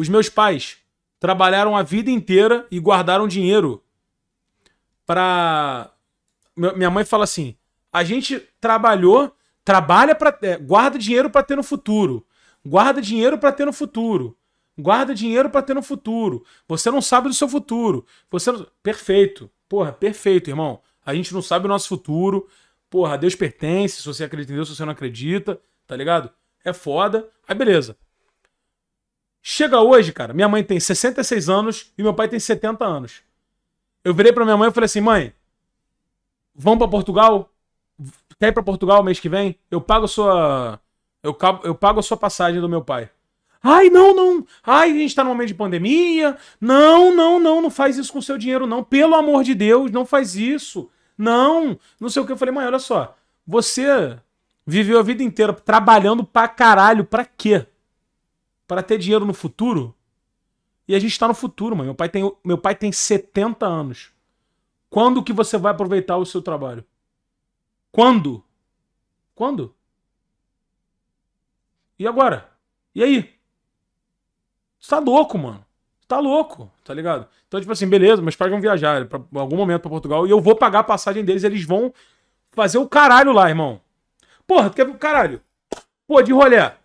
Os meus pais trabalharam a vida inteira e guardaram dinheiro para minha mãe fala assim: "A gente trabalhou, trabalha para é, guarda dinheiro para ter no futuro. Guarda dinheiro para ter no futuro. Guarda dinheiro para ter no futuro. Você não sabe do seu futuro. Você não... perfeito. Porra, perfeito, irmão. A gente não sabe o nosso futuro. Porra, Deus pertence, se você acredita em Deus, se você não acredita, tá ligado? É foda. Aí beleza. Chega hoje, cara, minha mãe tem 66 anos e meu pai tem 70 anos. Eu virei pra minha mãe e falei assim: mãe, vamos para Portugal? Quer ir pra Portugal mês que vem? Eu pago sua. Eu, eu pago a sua passagem do meu pai. Ai, não, não. Ai, a gente tá num momento de pandemia. Não, não, não, não faz isso com seu dinheiro, não. Pelo amor de Deus, não faz isso. Não, não sei o que. Eu falei, mãe, olha só. Você viveu a vida inteira trabalhando pra caralho, pra quê? para ter dinheiro no futuro. E a gente está no futuro, mano. Meu pai, tem, meu pai tem 70 anos. Quando que você vai aproveitar o seu trabalho? Quando? Quando? E agora? E aí? Você tá louco, mano. está tá louco, tá ligado? Então, tipo assim, beleza, meus pais vão viajar pra algum momento para Portugal e eu vou pagar a passagem deles, eles vão fazer o caralho lá, irmão. Porra, tu quer o caralho? Pô, de rolé.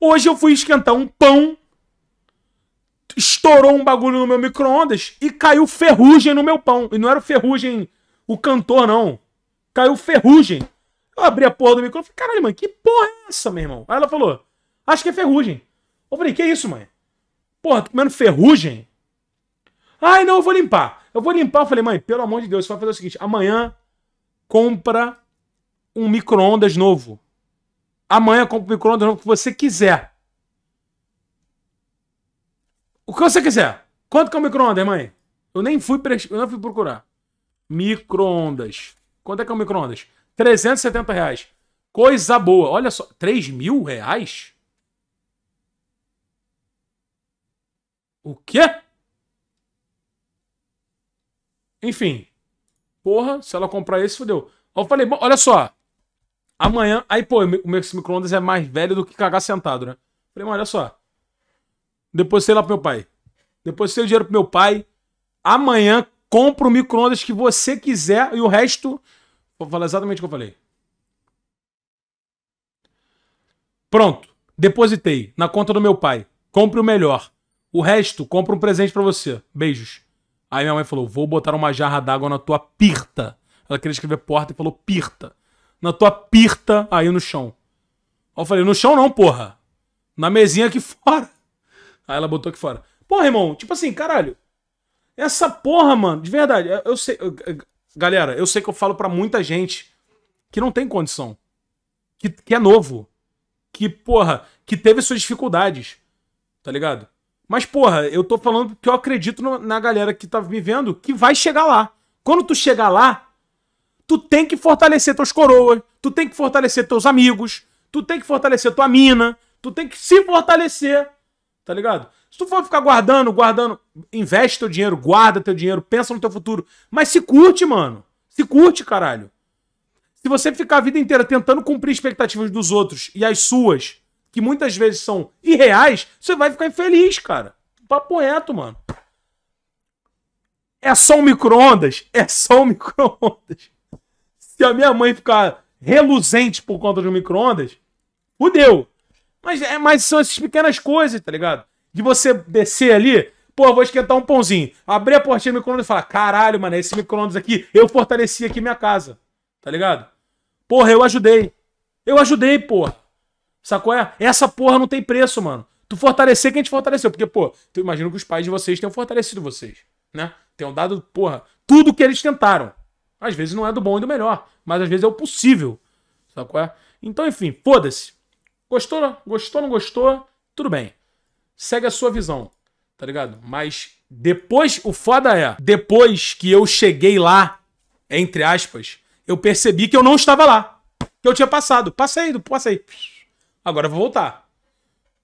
Hoje eu fui esquentar um pão, estourou um bagulho no meu micro-ondas e caiu ferrugem no meu pão. E não era o ferrugem o cantor, não. Caiu ferrugem. Eu abri a porra do micro-ondas e falei, caralho, mãe, que porra é essa, meu irmão? Aí ela falou, acho que é ferrugem. Eu falei, que isso, mãe? Porra, tô comendo ferrugem? Ai, não, eu vou limpar. Eu vou limpar. Eu falei, mãe, pelo amor de Deus, você vai fazer o seguinte: amanhã compra um micro-ondas novo. Amanhã compra o micro-ondas que você quiser. O que você quiser. Quanto que é o micro-ondas, mãe? Eu nem fui, pre, eu não fui procurar. Micro-ondas. Quanto é que é o micro-ondas? 370 reais. Coisa boa. Olha só. 3 mil reais? O quê? Enfim. Porra, se ela comprar esse, fodeu. Eu falei, olha só. Amanhã. Aí, pô, o meu microondas é mais velho do que cagar sentado, né? Falei, mano, olha só. Depois sei lá pro meu pai. Depois sei o dinheiro pro meu pai. Amanhã compra o microondas que você quiser e o resto. Vou falar exatamente o que eu falei. Pronto. Depositei na conta do meu pai. Compre o melhor. O resto, compra um presente para você. Beijos. Aí minha mãe falou: Vou botar uma jarra d'água na tua pirta. Ela queria escrever porta e falou pirta na tua pirta aí no chão. Aí eu falei, no chão não, porra. Na mesinha aqui fora. Aí ela botou aqui fora. Porra, irmão, tipo assim, caralho. Essa porra, mano, de verdade, eu sei. Eu, galera, eu sei que eu falo para muita gente que não tem condição. Que, que é novo. Que, porra, que teve suas dificuldades. Tá ligado? Mas, porra, eu tô falando que eu acredito na galera que tá me vendo que vai chegar lá. Quando tu chegar lá, tu tem que fortalecer teus coroas, tu tem que fortalecer teus amigos, tu tem que fortalecer tua mina, tu tem que se fortalecer, tá ligado? Se tu for ficar guardando, guardando, investe teu dinheiro, guarda teu dinheiro, pensa no teu futuro, mas se curte, mano. Se curte, caralho. Se você ficar a vida inteira tentando cumprir expectativas dos outros e as suas, que muitas vezes são irreais, você vai ficar infeliz, cara. Papo reto, mano. É só um micro-ondas? É só um micro-ondas. Se a minha mãe ficar reluzente por conta de um micro-ondas, fudeu. Mas, é, mas são essas pequenas coisas, tá ligado? De você descer ali, pô, vou esquentar um pãozinho. Abrir a portinha do micro-ondas e falar, caralho, mano, esse micro-ondas aqui, eu fortaleci aqui minha casa, tá ligado? Porra, eu ajudei. Eu ajudei, porra. Sacou? É? Essa porra não tem preço, mano. Tu fortalecer quem te fortaleceu. Porque, pô, tu imagina que os pais de vocês tenham fortalecido vocês, né? Tenham dado, porra, tudo que eles tentaram. Às vezes não é do bom e do melhor, mas às vezes é o possível. Sabe qual é? Então, enfim, foda-se. Gostou, gostou, não gostou, tudo bem. Segue a sua visão, tá ligado? Mas depois, o foda é, depois que eu cheguei lá, entre aspas, eu percebi que eu não estava lá. Que eu tinha passado. Passei, passei. Agora eu vou voltar.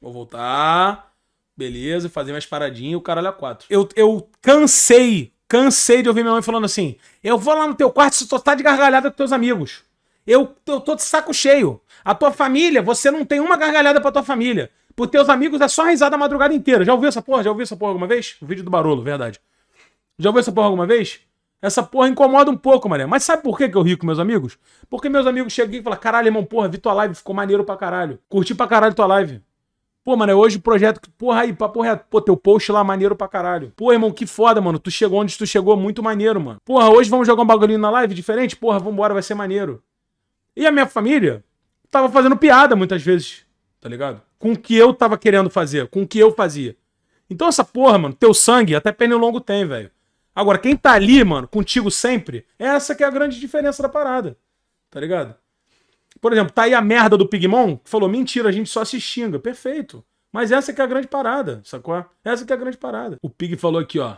Vou voltar. Beleza, fazer mais paradinhas e o caralho a quatro. Eu, eu cansei Cansei de ouvir minha mãe falando assim: eu vou lá no teu quarto se tu tá de gargalhada com teus amigos. Eu, eu tô de saco cheio. A tua família, você não tem uma gargalhada pra tua família. Por teus amigos é só risada a madrugada inteira. Já ouviu essa porra? Já ouviu essa porra alguma vez? O vídeo do Barolo, verdade. Já ouviu essa porra alguma vez? Essa porra incomoda um pouco, mané. Mas sabe por que eu rio com meus amigos? Porque meus amigos chegam e falam: caralho, irmão, porra, vi tua live, ficou maneiro pra caralho. Curti pra caralho tua live. Pô, mano, é hoje o projeto que, porra, aí, papo reto, pô, teu post lá maneiro pra caralho. Pô, irmão, que foda, mano, tu chegou onde tu chegou, muito maneiro, mano. Porra, hoje vamos jogar um bagulho na live diferente? Porra, vambora, vai ser maneiro. E a minha família tava fazendo piada muitas vezes, tá ligado? Com o que eu tava querendo fazer, com o que eu fazia. Então essa porra, mano, teu sangue até longo tem, velho. Agora, quem tá ali, mano, contigo sempre, é essa que é a grande diferença da parada, tá ligado? Por exemplo, tá aí a merda do Pigmon, que falou, mentira, a gente só se xinga. Perfeito. Mas essa que é a grande parada, sacou? Essa que é a grande parada. O Pig falou aqui, ó.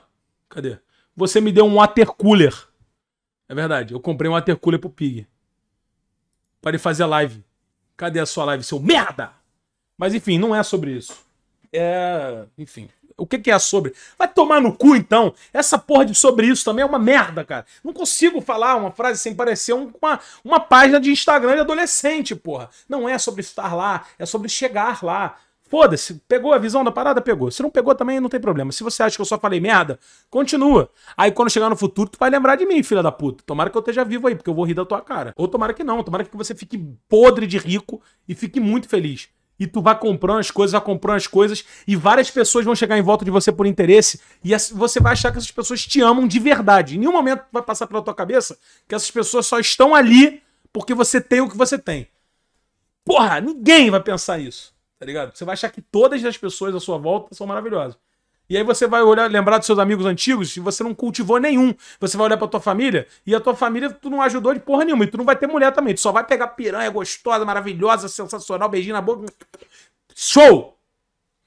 Cadê? Você me deu um water cooler. É verdade, eu comprei um water cooler pro Pig. Para ele fazer live. Cadê a sua live, seu merda? Mas enfim, não é sobre isso. É. Enfim. O que, que é sobre? Vai tomar no cu, então. Essa porra de sobre isso também é uma merda, cara. Não consigo falar uma frase sem parecer uma, uma página de Instagram de adolescente, porra. Não é sobre estar lá, é sobre chegar lá. Foda-se, pegou a visão da parada? Pegou. Se não pegou também, não tem problema. Se você acha que eu só falei merda, continua. Aí quando chegar no futuro, tu vai lembrar de mim, filha da puta. Tomara que eu esteja vivo aí, porque eu vou rir da tua cara. Ou tomara que não, tomara que você fique podre de rico e fique muito feliz. E tu vai comprando as coisas, vai comprando as coisas, e várias pessoas vão chegar em volta de você por interesse, e você vai achar que essas pessoas te amam de verdade. Em nenhum momento vai passar pela tua cabeça que essas pessoas só estão ali porque você tem o que você tem. Porra, ninguém vai pensar isso, tá ligado? Você vai achar que todas as pessoas à sua volta são maravilhosas. E aí você vai olhar, lembrar dos seus amigos antigos e você não cultivou nenhum. Você vai olhar pra tua família e a tua família tu não ajudou de porra nenhuma. E tu não vai ter mulher também. Tu só vai pegar piranha gostosa, maravilhosa, sensacional, beijinho na boca. Show!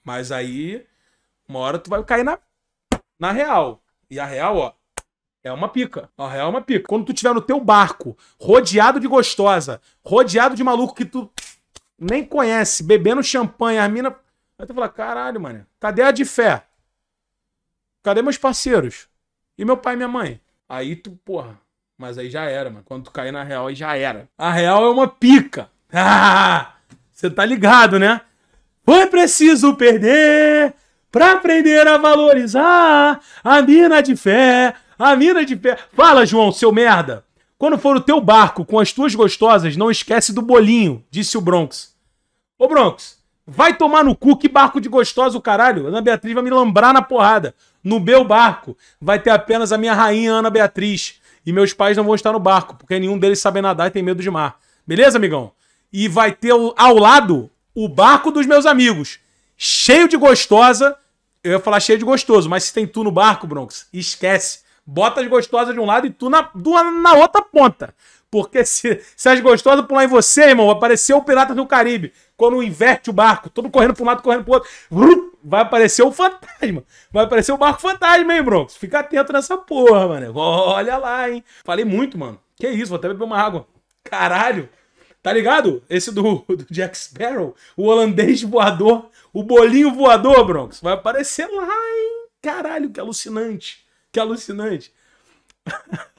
Mas aí, uma hora tu vai cair na, na real. E a real, ó, é uma pica. A real é uma pica. Quando tu tiver no teu barco, rodeado de gostosa, rodeado de maluco que tu nem conhece, bebendo champanhe, a mina... Aí tu fala, caralho, mano, cadê a de fé? Cadê meus parceiros? E meu pai e minha mãe? Aí tu, porra. Mas aí já era, mano. Quando tu cair na real, aí já era. A real é uma pica. Ah, você ah, tá ligado, né? Foi preciso perder pra aprender a valorizar a mina de fé. A mina de fé. Fala, João, seu merda. Quando for o teu barco com as tuas gostosas, não esquece do bolinho, disse o Bronx. Ô, Bronx, Vai tomar no cu, que barco de gostoso, caralho. Ana Beatriz vai me lambrar na porrada. No meu barco vai ter apenas a minha rainha Ana Beatriz. E meus pais não vão estar no barco, porque nenhum deles sabe nadar e tem medo de mar. Beleza, amigão? E vai ter ao lado o barco dos meus amigos. Cheio de gostosa. Eu ia falar cheio de gostoso, mas se tem tu no barco, Bronx, esquece. Bota as gostosas de um lado e tu na, na outra ponta. Porque se, se as gostosas pular em você, irmão, aparecer o Pirata do Caribe. Quando inverte o barco, todo correndo para um lado, correndo para outro, vai aparecer o fantasma. Vai aparecer o barco fantasma, hein, Bronx? Fica atento nessa porra, mano. Olha lá, hein? Falei muito, mano. Que isso, vou até beber uma água. Caralho. Tá ligado? Esse do, do Jack Sparrow, o holandês voador, o bolinho voador, Bronx. Vai aparecer lá, hein? Caralho, que alucinante. Que alucinante.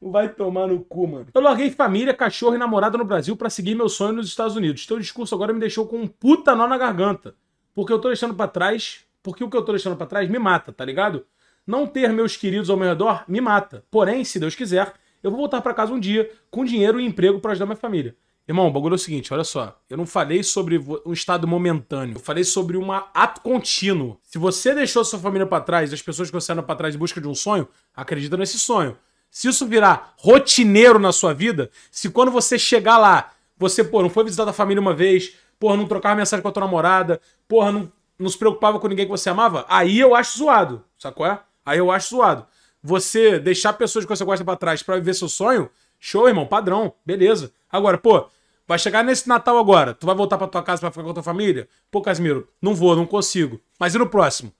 Vai tomar no cu, mano. Eu larguei família, cachorro e namorada no Brasil para seguir meu sonho nos Estados Unidos. Teu discurso agora me deixou com um puta nó na garganta. Porque eu tô deixando para trás, porque o que eu tô deixando para trás me mata, tá ligado? Não ter meus queridos ao meu redor me mata. Porém, se Deus quiser, eu vou voltar para casa um dia com dinheiro e emprego para ajudar minha família. Irmão, o bagulho é o seguinte, olha só. Eu não falei sobre um estado momentâneo. Eu falei sobre um ato contínuo. Se você deixou sua família para trás, as pessoas que você anda pra trás em busca de um sonho, acredita nesse sonho. Se isso virar rotineiro na sua vida, se quando você chegar lá, você, pô, não foi visitar a família uma vez, porra, não trocava mensagem com a tua namorada, porra, não, não se preocupava com ninguém que você amava, aí eu acho zoado, sacou? É? Aí eu acho zoado. Você deixar pessoas que você gosta para trás para viver seu sonho, show, irmão, padrão, beleza. Agora, pô, Vai chegar nesse Natal agora, tu vai voltar para tua casa para ficar com a tua família? Pô, Casimiro, não vou, não consigo. Mas e no próximo?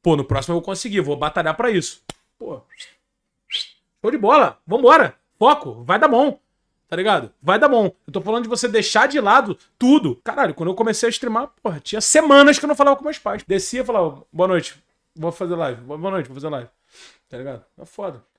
Pô, no próximo eu vou conseguir, vou batalhar para isso. Pô, show de bola, vambora, foco, vai dar bom, tá ligado? Vai dar bom. Eu tô falando de você deixar de lado tudo. Caralho, quando eu comecei a streamar, porra, tinha semanas que eu não falava com meus pais. Descia e falava, boa noite, vou fazer live, boa noite, vou fazer live, tá ligado? É foda.